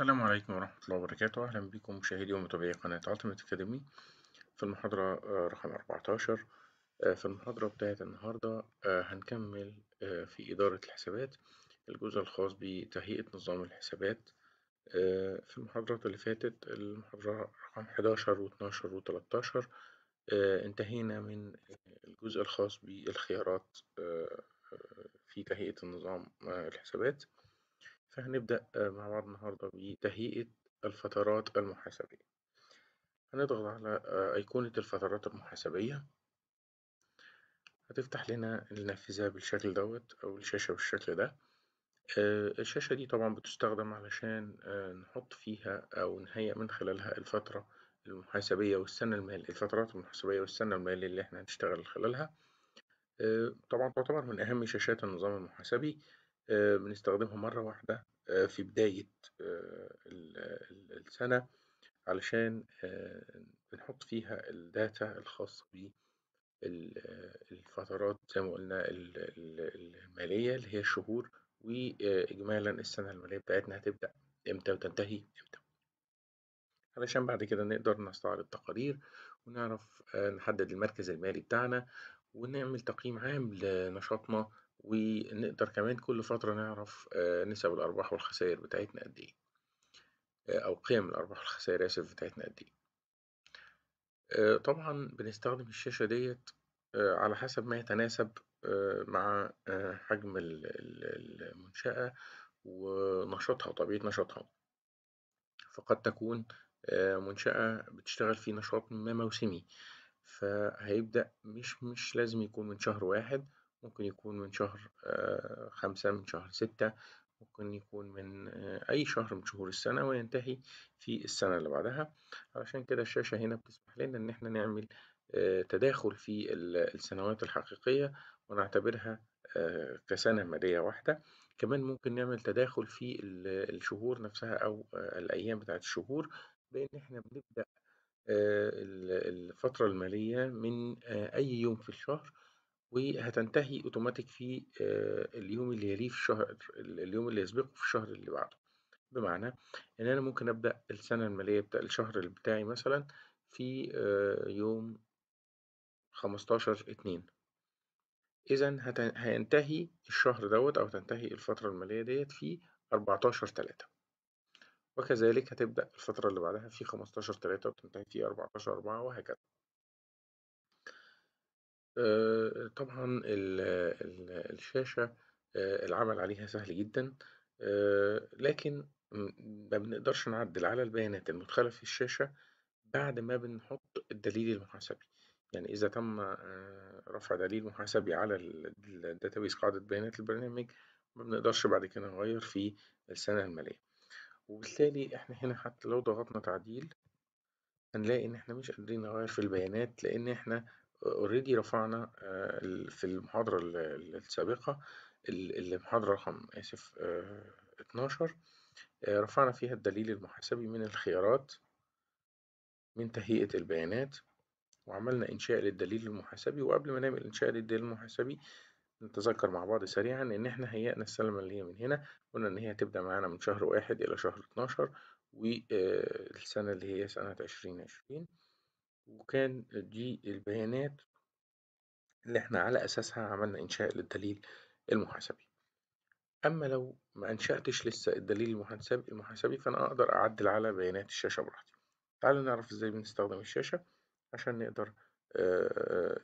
السلام عليكم ورحمة الله وبركاته أهلا بكم مشاهدي ومتابعي قناة Ultimate Academy في المحاضرة آه، رقم 14 آه، في المحاضرة بتاعة النهاردة آه، هنكمل في إدارة الحسابات الجزء الخاص بتهيئة نظام الحسابات في المحاضرات اللي فاتت المحاضرة رقم 11 و 12 و 13 انتهينا من الجزء الخاص بالخيارات في تهيئة النظام الحسابات فهنبدأ آه، مع بعض النهاردة بتهيئة الفترات المحاسبية، هنضغط على آه، أيقونة الفترات المحاسبية، هتفتح لنا النافذة بالشكل دوت أو الشاشة بالشكل ده، آه، الشاشة دي طبعا بتستخدم علشان نحط فيها أو نهيأ من خلالها الفترة المحاسبية والسنة المالية الفترات المحاسبية والسنة المالية اللي إحنا هنشتغل خلالها، طبعا تعتبر من أهم شاشات النظام المحاسبي. آه، بنستخدمها مرّة واحدة آه، في بداية آه، السَنة علشان بنحُط فيها الداتا الخاصة بالفترات زي ما قُلنا المالية اللي هي الشهور، وإجمالًا السَنة المالية بتاعتنا هتبدأ إمتى وتنتهي إمتى. علشان بعد كده نقدر نستعرض تقارير، ونعرف نحدد المركز المالي بتاعنا، ونعمل تقييم عام لنشاطنا. ونقدر كمان كل فترة نعرف آه، نسب الأرباح والخسائر بتاعتنا قد إيه آه، أو قيم الأرباح والخسائر آسف بتاعتنا قد إيه آه، طبعا بنستخدم الشاشة ديت على حسب ما يتناسب مع حجم المنشأة ونشاطها وطبيعة نشاطها فقد تكون منشأة بتشتغل في نشاط ما موسمي فهيبدأ مش مش لازم يكون من شهر واحد ممكن يكون من شهر آه، خمسة من شهر ستة ممكن يكون من آه، أي شهر من شهور السنة وينتهي في السنة اللي بعدها علشان كده الشاشة هنا بتسمح لنا إن احنا نعمل آه، تداخل في السنوات الحقيقية ونعتبرها كسنة مالية واحدة كمان ممكن نعمل تداخل في الشهور نفسها أو الأيام بتاعت الشهور بإن احنا بنبدأ الفترة المالية من أي يوم في الشهر وهتنتهي أوتوماتيك في آه، اليوم اللي يليه في الشهر اليوم اللي يسبقه في الشهر اللي بعده بمعنى إن أنا ممكن أبدأ السنة المالية بتاع الشهر بتاعي مثلا في آه، يوم خمستاشر اتنين إذا هينتهي الشهر دوت أو تنتهي الفترة المالية ديت في أربعتاشر تلاتة وكذلك هتبدأ الفترة اللي بعدها في خمستاشر تلاتة وتنتهي في أربعتاشر أربعة وهكذا. آه، طبعًا الشاشة آه، العمل عليها سهل جدًا، آه، لكن ما بنقدرش نعدِّل على البيانات المُدخَلة في الشاشة بعد ما بنحُط الدليل المحاسبي، يعني إذا تم رفع دليل محاسبي على الداتابيس قاعدة بيانات البرنامج، ما بنقدرش بعد كده نغيّر في السَنة المالية، وبالتالي إحنا هنا حتى لو ضغطنا تعديل، هنلاقي إن إحنا مش قادرين نغيّر في البيانات لإن إحنا اوريدي رفعنا آه، في المحاضرة السابقة المحاضرة رقم آسف آه، اتناشر آه، رفعنا فيها الدليل المحاسبي من الخيارات من تهيئة البيانات وعملنا إنشاء للدليل المحاسبي وقبل ما نعمل إنشاء للدليل المحاسبي نتذكر مع بعض سريعا إن إحنا هيئنا السلمة اللي هي من هنا قلنا إن هي هتبدأ معانا من شهر واحد إلى شهر اتناشر والسنة اللي هي سنة عشرين عشرين وكان دي البيانات اللي إحنا على أساسها عملنا إنشاء للدليل المحاسبي. أما لو ما أنشأتش لسه الدليل المحاسبي المحاسبي فأنا أقدر أعدل على بيانات الشاشة براحتي. تعالوا نعرف إزاي بنستخدم الشاشة عشان نقدر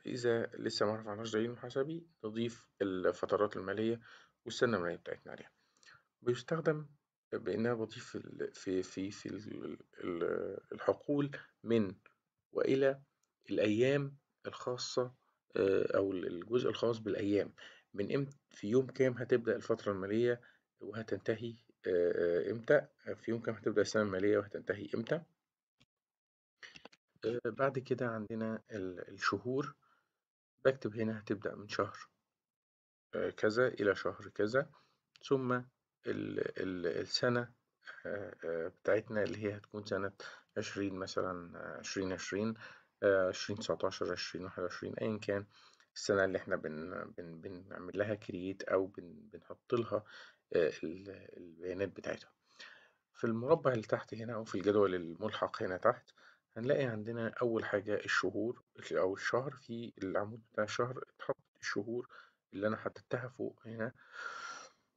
إذا لسه ما مرفعناش دليل محاسبي نضيف الفترات المالية والسنة المالية بتاعتنا عليها. بيستخدم بإن أنا بضيف في في في الحقول من وإلى الأيام الخاصة آه، أو الجزء الخاص بالأيام من إمتى في يوم كام هتبدأ الفترة المالية وهتنتهي آه، آه، إمتى في يوم كام هتبدأ السنة المالية وهتنتهي إمتى بعد كده عندنا الشهور بكتب هنا هتبدأ من شهر كذا إلى شهر كذا ثم السنة بتاعتنا اللي هي هتكون سنة عشرين مثلا عشرين عشرين آه، عشرين تسعتاشر عشرين واحد وعشرين أيا كان السنة اللي احنا بن بن بنعمل لها كرييت أو بن بنحط لها آه، البيانات بتاعتها في المربع اللي تحت هنا أو في الجدول الملحق هنا تحت هنلاقي عندنا أول حاجة الشهور أو الشهر في العمود بتاع الشهر اتحط الشهور اللي أنا حددتها فوق هنا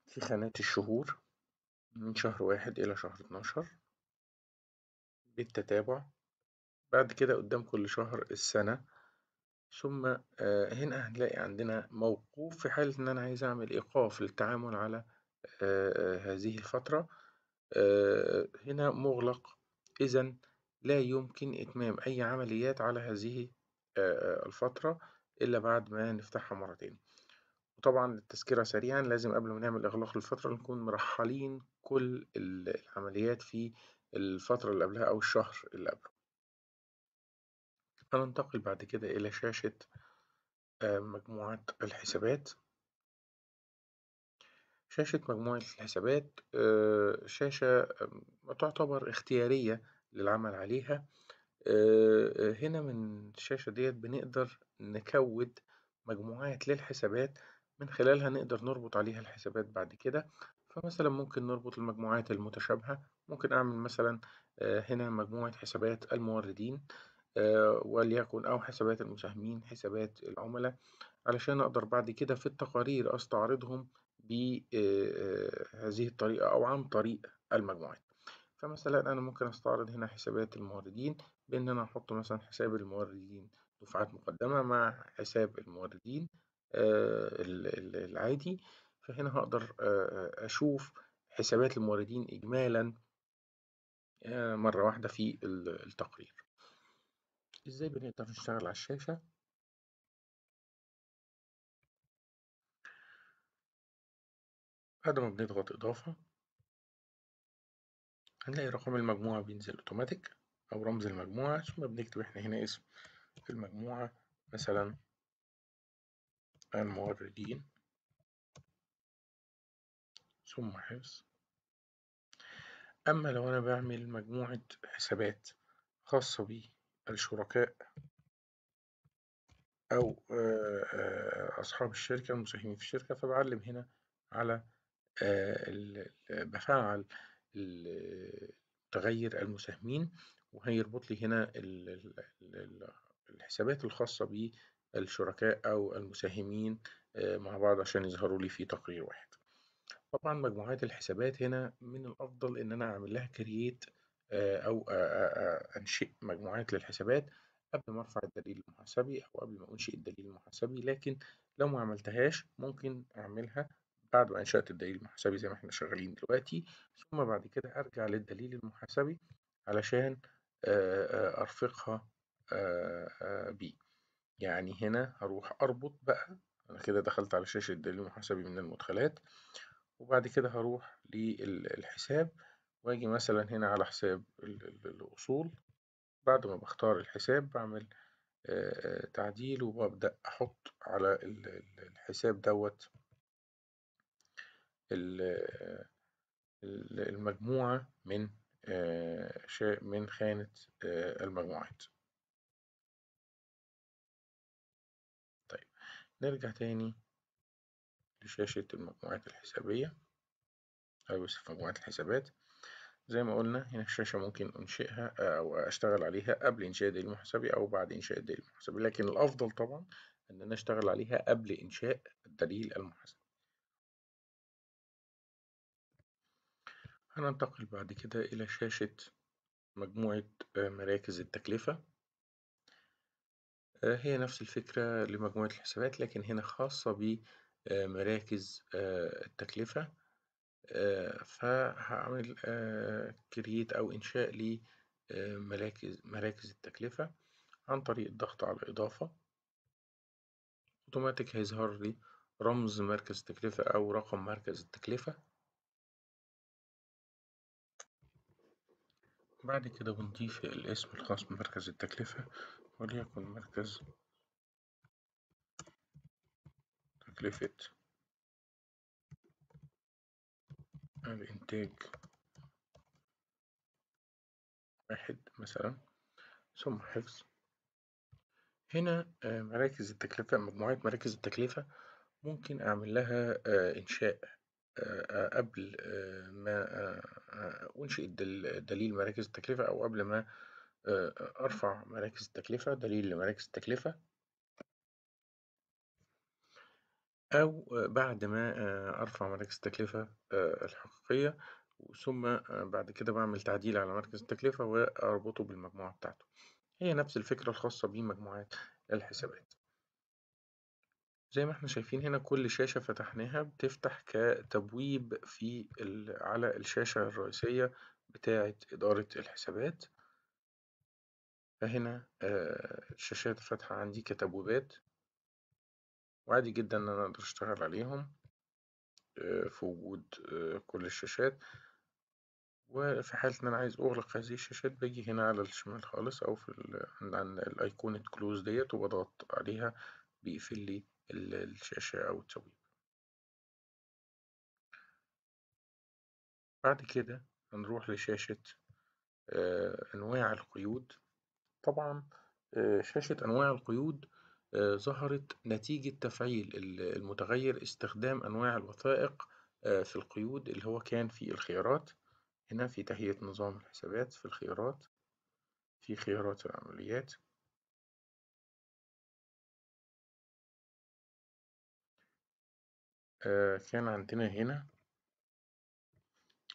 في خانات الشهور من شهر واحد إلى شهر اتناشر بالتتابع بعد كده قدام كل شهر السنة ثم آه، هنا هنلاقي عندنا موقوف في حالة إن أنا عايز أعمل إيقاف للتعامل على آه، آه، هذه الفترة هنا مغلق إذا لا يمكن إتمام أي عمليات على هذه الفترة إلا بعد ما نفتحها مرة تاني وطبعا التذكرة سريعا لازم قبل ما نعمل إغلاق للفترة نكون مرحلين كل العمليات في الفترة اللي قبلها أو الشهر اللي قبله هننتقل بعد كده إلى شاشة آه، مجموعة الحسابات شاشة مجموعة الحسابات آه، شاشة تعتبر اختيارية للعمل عليها آه، هنا من الشاشة ديت بنقدر نكود مجموعات للحسابات من خلالها نقدر نربط عليها الحسابات بعد كده فمثلًا ممكن نربط المجموعات المتشابهة، ممكن أعمل مثلًا آه، هنا مجموعة حسابات الموردين آه، وليكن أو حسابات المساهمين، حسابات العملاء علشان أقدر بعد كده في التقارير أستعرضهم بهذه آه، الطريقة أو عن طريق المجموعات. فمثلًا أنا ممكن أستعرض هنا حسابات الموردين بإن أنا أحط مثلًا حساب الموردين دفعات مقدمة مع حساب الموردين العادي. فهنا هقدر أشوف حسابات الموردين إجمالا مرة واحدة في التقرير إزاي بنقدر نشتغل على الشاشة بعد ما بنضغط إضافة هنلاقي رقم المجموعة بينزل أوتوماتيك أو رمز المجموعة ثم بنكتب إحنا هنا اسم المجموعة مثلا الموردين ثم حفظ أما لو أنا بعمل مجموعة حسابات خاصة بالشركاء أو أصحاب الشركة المساهمين في الشركة فبعلم هنا على بفعل تغير المساهمين وهيربط لي هنا الحسابات الخاصة بالشركاء أو المساهمين مع بعض عشان يظهروا لي في تقرير واحد طبعًا مجموعات الحسابات هنا من الأفضل إن أنا أعمل لها كرييت آه، أو آه، آه، أنشئ مجموعات للحسابات قبل ما أرفع الدليل المحاسبي أو قبل ما أنشئ الدليل المحاسبي، لكن لو ما عملتهاش ممكن أعملها بعد ما أنشأت الدليل المحاسبي زي ما إحنا شغالين دلوقتي، ثم بعد كده أرجع للدليل المحاسبي علشان أرفقها بيه. يعني هنا هروح أربط بقى أنا كده دخلت على شاشة الدليل المحاسبي من المدخلات. وبعد كده هروح للحساب واجي مثلا هنا على حساب الأصول بعد ما بختار الحساب بعمل تعديل وببدأ أحط على الحساب دوت المجموعة من من خانة المجموعات طيب نرجع تاني لشاشة المجموعات الحسابية أو مجموعات الحسابات زي ما قلنا هنا الشاشة ممكن أنشئها أو أشتغل عليها قبل إنشاء الدليل المحاسبي أو بعد إنشاء الدليل المحاسبي لكن الأفضل طبعا إن أنا أشتغل عليها قبل إنشاء الدليل المحاسبي هننتقل بعد كده إلى شاشة مجموعة آه، مراكز التكلفة آه، هي نفس الفكرة لمجموعة الحسابات لكن هنا خاصة آه، مراكز آه، التكلفة آه، فهعمل كرييت أو إنشاء لمراكز مراكز التكلفة عن طريق الضغط على إضافة أوتوماتيك هيظهر لي رمز مركز التكلفة أو رقم مركز التكلفة بعد كده بنضيف الاسم الخاص بمركز التكلفة وليكن مركز تكلفة الإنتاج واحد مثلا ثم حفظ هنا آه، مراكز التكلفة مجموعة مراكز التكلفة ممكن أعمل لها آه، إنشاء آه، قبل ما أنشئ دليل مراكز التكلفة أو قبل ما أرفع مراكز التكلفة دليل لمراكز التكلفة أو بعد ما آه، أرفع مراكز التكلفة آه، الحقيقية، ثم آه، بعد كده بعمل تعديل على مركز التكلفة وأربطه بالمجموعة بتاعته، هي نفس الفكرة الخاصة بمجموعات الحسابات. زي ما إحنا شايفين هنا كل شاشة فتحناها بتفتح كتبويب في ال على الشاشة الرئيسية بتاعة إدارة الحسابات، فهنا الشاشات فاتحة عندي كتبويبات. وعادي جدا إن أنا أقدر أشتغل عليهم في وجود كل الشاشات، وفي حالة إن أنا عايز أغلق هذه الشاشات باجي هنا على الشمال خالص أو في الايكونة عند ديت الأيقونة عليها بيقفل لي الشاشة أو التبويبة. بعد كده هنروح لشاشة آآ آآ شاشة أنواع القيود طبعا شاشه انواع القيود آه، ظهرت نتيجة تفعيل المتغير استخدام أنواع الوثائق آه، في القيود اللي هو كان في الخيارات هنا في تهيئة نظام الحسابات في الخيارات في خيارات العمليات آه، كان عندنا هنا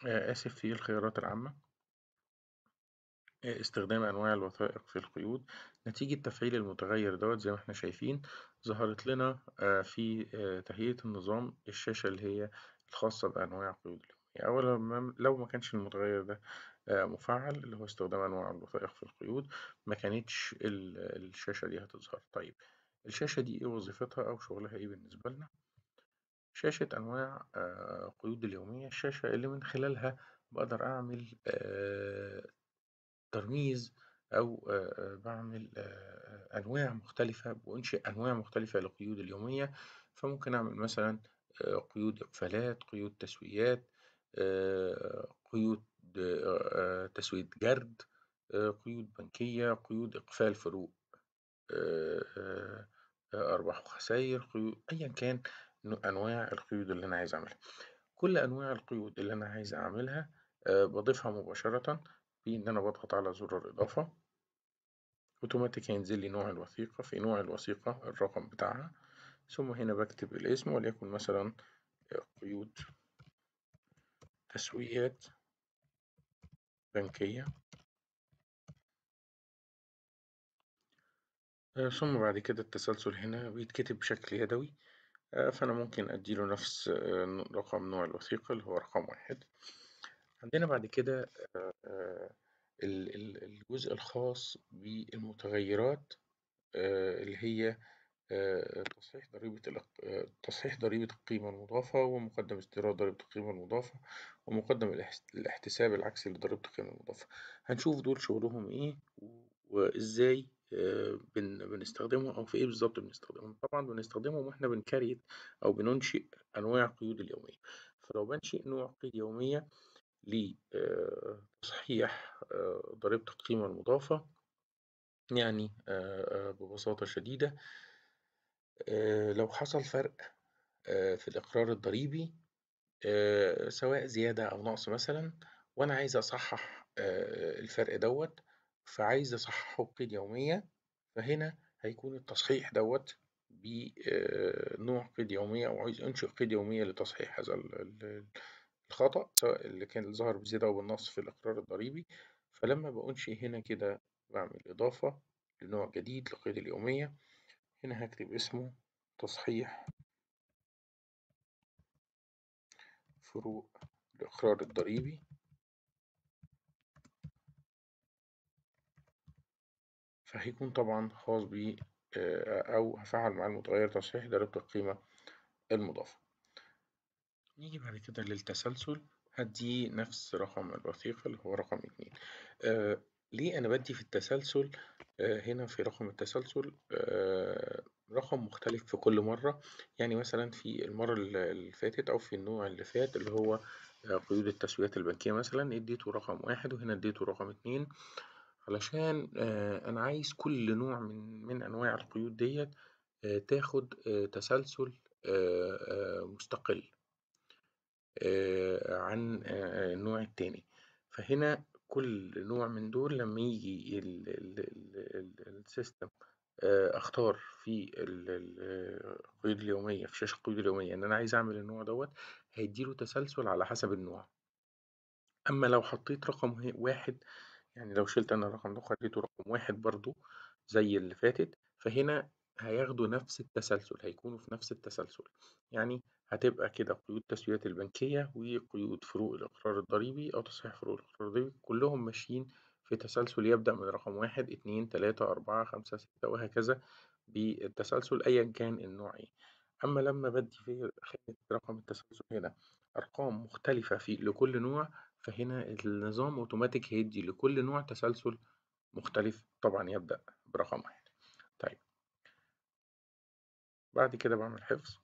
آسف في الخيارات العامة استخدام أنواع الوثائق في القيود نتيجة تفعيل المتغير دوت زي ما احنا شايفين ظهرت لنا آه، في آه، تهيئة النظام الشاشة اللي هي الخاصة بأنواع قيود اليومية يعني أولا لو ما كانش المتغير ده آه، مفعل اللي هو استخدام أنواع الوثائق في القيود ما كانتش الشاشة دي هتظهر طيب الشاشة دي ايه وظيفتها أو شغلها ايه بالنسبة لنا شاشة أنواع قيود اليومية الشاشة اللي من خلالها بقدر أعمل ترميز أو بعمل أنواع مختلفة وأنشئ أنواع مختلفة للقيود اليومية، فممكن أعمل مثلا قيود إقفالات، قيود تسويات قيود تسوية جرد، قيود بنكية، قيود إقفال فروق أرباح وخساير، قيود أيا كان أنواع القيود اللي أنا عايز أعملها. كل أنواع القيود اللي أنا عايز أعملها بضيفها مباشرة. بإن أنا بضغط على زرار إضافة أوتوماتيك هينزل لي نوع الوثيقة في نوع الوثيقة الرقم بتاعها ثم هنا بكتب الاسم وليكن مثلا قيود تسويات بنكية آه، ثم بعد كده التسلسل هنا بيتكتب بشكل يدوي آه، فأنا ممكن أديله نفس آه، رقم نوع الوثيقة اللي هو رقم واحد عندنا بعد كده الجزء الخاص بالمتغيرات اللي هي تصحيح ضريبة تصحيح ضريبة القيمة المضافة ومقدم استيراد ضريبة القيمة المضافة ومقدم الاحتساب العكسي لضريبة القيمة المضافة هنشوف دول شغلهم إيه وإزاي بنستخدمه بنستخدمهم أو في إيه بالظبط بنستخدمهم طبعا بنستخدمهم وإحنا بنكريت أو بننشئ أنواع قيود اليومية فلو بنشئ نوع قيد يومية لتصحيح آه، آه، ضريبة القيمة المضافة يعني آه، ببساطة شديدة لو حصل فرق في الإقرار الضريبي سواء زيادة أو نقص مثلا وأنا عايز أصحح الفرق دوت فعايز أصححه بقيد يومية فهنا هيكون التصحيح دوت بنوع قيد يومية أو عايز أنشئ قيد يومية لتصحيح هذا خطأ سواء اللي كان ظهر بزيادة أو بالنقص في الإقرار الضريبي فلما بأنشئ هنا كده بعمل إضافة لنوع جديد لقيد اليومية هنا هكتب اسمه تصحيح فروق الإقرار الضريبي فهيكون طبعا خاص بي آه، أو هفعل مع المتغير تصحيح ضريبة القيمة المضافة نيجي بعد كده للتسلسل هدي نفس رقم الوثيقة اللي هو رقم اتنين آه ليه أنا بدي في التسلسل آه هنا في رقم التسلسل آه رقم مختلف في كل مرة يعني مثلا في المرة اللي فاتت أو في النوع اللي فات اللي هو آه قيود التسويات البنكية مثلا اديته رقم واحد وهنا اديته رقم اتنين علشان آه أنا عايز كل نوع من من أنواع القيود ديت آه تاخد آه تسلسل آه آه مستقل آه، عن آه، آه، النوع التاني فهنا كل نوع من دول لما يجي السيستم أختار في القيود اليومية في شاشة القيود اليومية إن أنا عايز أعمل النوع دوت هيديله تسلسل على حسب النوع أما لو حطيت رقم واحد يعني لو شلت أنا الرقم ده وخليته رقم واحد برضو زي اللي فاتت فهنا هياخدوا نفس التسلسل هيكونوا في نفس التسلسل يعني هتبقى كده قيود التسويات البنكية وقيود فروق الإقرار الضريبي أو تصحيح فروق الإقرار الضريبي كلهم ماشيين في تسلسل يبدأ من رقم واحد اتنين تلاتة أربعة خمسة ستة وهكذا بالتسلسل أيا كان النوع إيه أما لما بدي في خانة رقم التسلسل هنا أرقام مختلفة في لكل نوع فهنا النظام أوتوماتيك هيدي لكل نوع تسلسل مختلف طبعا يبدأ برقم واحد طيب بعد كده بعمل حفظ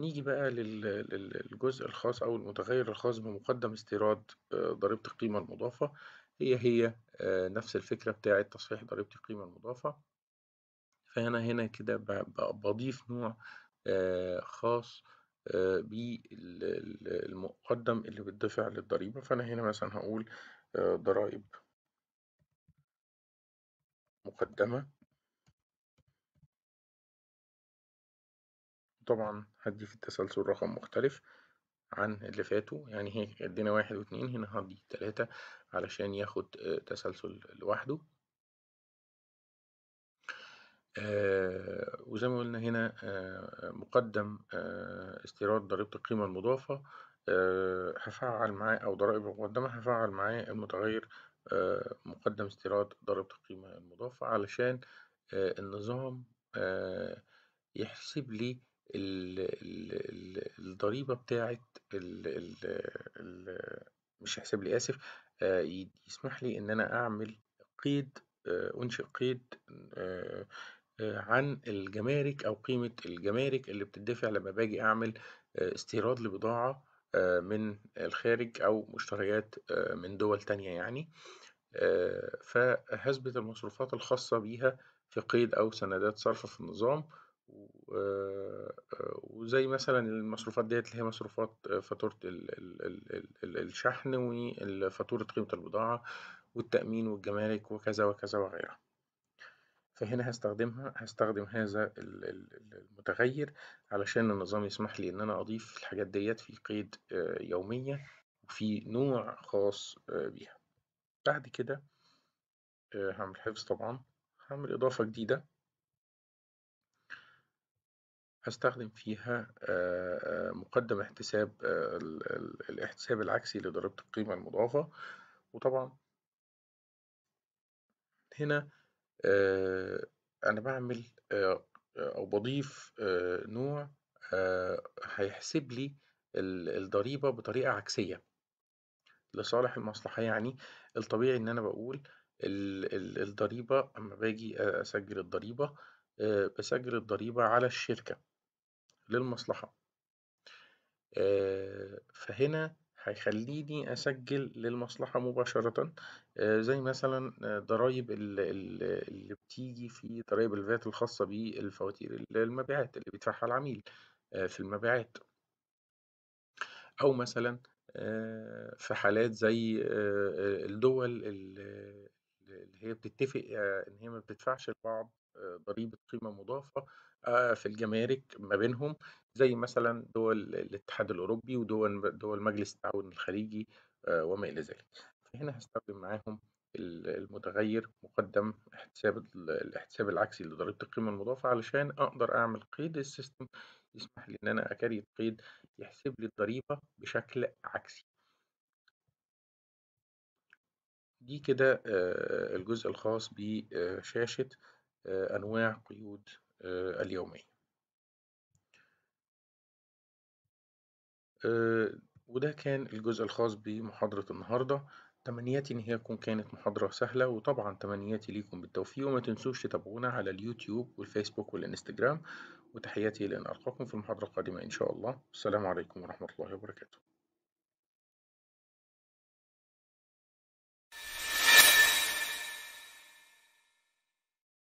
نيجي بقى للجزء الخاص أو المتغير الخاص بمقدم استيراد آه، ضريبة القيمة المضافة هي هي آه، نفس الفكرة بتاعة تصحيح ضريبة القيمة المضافة فأنا هنا كده بضيف نوع آه، خاص بالمقدم اللي بيدفع للضريبة فأنا هنا مثلا هقول ضرائب مقدمة طبعا هدي في التسلسل رقم مختلف عن اللي فاتوا يعني هي ادينا واحد واتنين هنا هدي تلاتة علشان ياخد آه، تسلسل لوحده آه وزي ما قلنا هنا آه مقدم آه استيراد ضريبة القيمة المضافة آه، هفعل معاه أو ضرائب مقدمة هفعل معاه المتغير آه، مقدم استيراد ضريبة القيمة المضافة علشان النظام يحسب لي الضريبة بتاعة ال مش هحسب لي آسف آه، يسمح لي إن أنا أعمل قيد آه، أنشئ قيد آه، عن الجمارك أو قيمة الجمارك اللي بتدفع لما باجي أعمل استيراد لبضاعة من الخارج أو مشتريات من دول تانية يعني فهثبت المصروفات الخاصة بيها في قيد أو سندات صرف في النظام آه، آه، وزي مثلا المصروفات ديت اللي هي مصروفات آه، فاتورة الشحن وفاتورة قيمة البضاعة والتأمين والجمارك وكذا وكذا وغيرها فهنا هستخدمها هستخدم هذا المتغير علشان النظام يسمح لي ان انا اضيف الحاجات ديت في قيد يومية وفي نوع خاص بيها بعد كده هعمل حفظ طبعا هعمل اضافة جديدة هستخدم فيها مقدم احتساب الاحتساب العكسي لضريبة القيمة المضافة، وطبعًا هنا أنا بعمل أو بضيف نوع هيحسب لي الضريبة بطريقة عكسية لصالح المصلحة، يعني الطبيعي إن أنا بقول الضريبة أمّا باجي أسجّل الضريبة بسجل الضريبة على الشركة. للمصلحة فهنا هيخليني أسجل للمصلحة مباشرة زي مثلا ضرايب اللي بتيجي في ضرايب الفات الخاصة بالفواتير المبيعات اللي بيدفعها العميل في المبيعات أو مثلا في حالات زي الدول اللي هي بتتفق إن هي ما بتدفعش لبعض ضريبة قيمة مضافة آه، في الجمارك ما بينهم زي مثلا دول الاتحاد الأوروبي ودول دول مجلس التعاون الخليجي آه، وما إلى ذلك فهنا هستخدم معاهم المتغير مقدم احتساب الاحتساب العكسي لضريبة القيمة المضافة علشان أقدر أعمل قيد السيستم يسمح لي إن أنا أكريت قيد يحسب لي الضريبة بشكل عكسي دي كده آه، الجزء الخاص بشاشة أنواع قيود آه، اليومية آه، وده كان الجزء الخاص بمحاضرة النهاردة تمنياتي إن هي تكون كانت محاضرة سهلة وطبعا تمنياتي ليكم بالتوفيق وما تنسوش تتابعونا على اليوتيوب والفيسبوك والإنستجرام وتحياتي لأن ألقاكم في المحاضرة القادمة إن شاء الله السلام عليكم ورحمة الله وبركاته